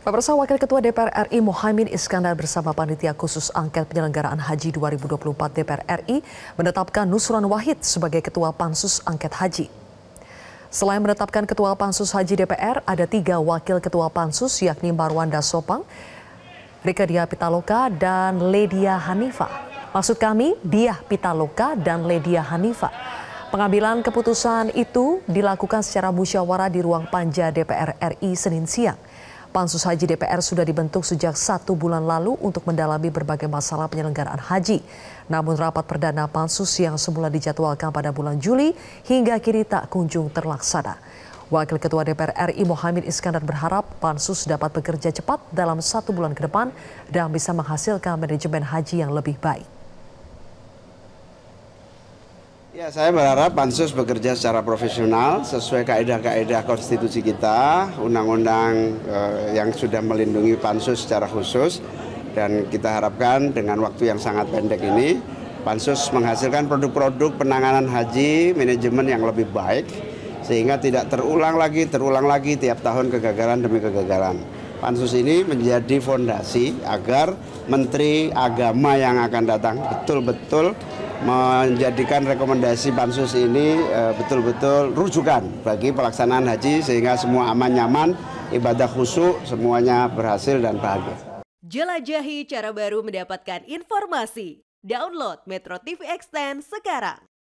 Pemirsa Wakil Ketua DPR RI Mohaimin Iskandar bersama panitia khusus angket penyelenggaraan Haji 2024 DPR RI menetapkan Nusron Wahid sebagai Ketua Pansus Angket Haji. Selain menetapkan Ketua Pansus Haji DPR, ada tiga Wakil Ketua Pansus yakni Marwanda Sopang, Rika Dia Pitaloka, dan Ledia Hanifa. Maksud kami, Diah Pitaloka dan Ledia Hanifa. Pengambilan keputusan itu dilakukan secara musyawarah di ruang panja DPR RI Senin siang. Pansus Haji DPR sudah dibentuk sejak satu bulan lalu untuk mendalami berbagai masalah penyelenggaraan haji. Namun rapat perdana Pansus yang semula dijadwalkan pada bulan Juli hingga kini tak kunjung terlaksana. Wakil Ketua DPR RI Mohamid Iskandar berharap Pansus dapat bekerja cepat dalam satu bulan ke depan dan bisa menghasilkan manajemen haji yang lebih baik. Ya, saya berharap pansus bekerja secara profesional sesuai kaedah-kaedah konstitusi kita, undang-undang eh, yang sudah melindungi pansus secara khusus, dan kita harapkan dengan waktu yang sangat pendek ini, pansus menghasilkan produk-produk penanganan haji, manajemen yang lebih baik, sehingga tidak terulang lagi, terulang lagi tiap tahun kegagalan demi kegagalan. Pansus ini menjadi fondasi agar Menteri Agama yang akan datang betul-betul menjadikan rekomendasi pansus ini eh, betul-betul rujukan bagi pelaksanaan haji sehingga semua aman nyaman, ibadah khusyuk, semuanya berhasil dan bahagia. Jelajahi cara baru mendapatkan informasi. Download Metro TV Extend sekarang.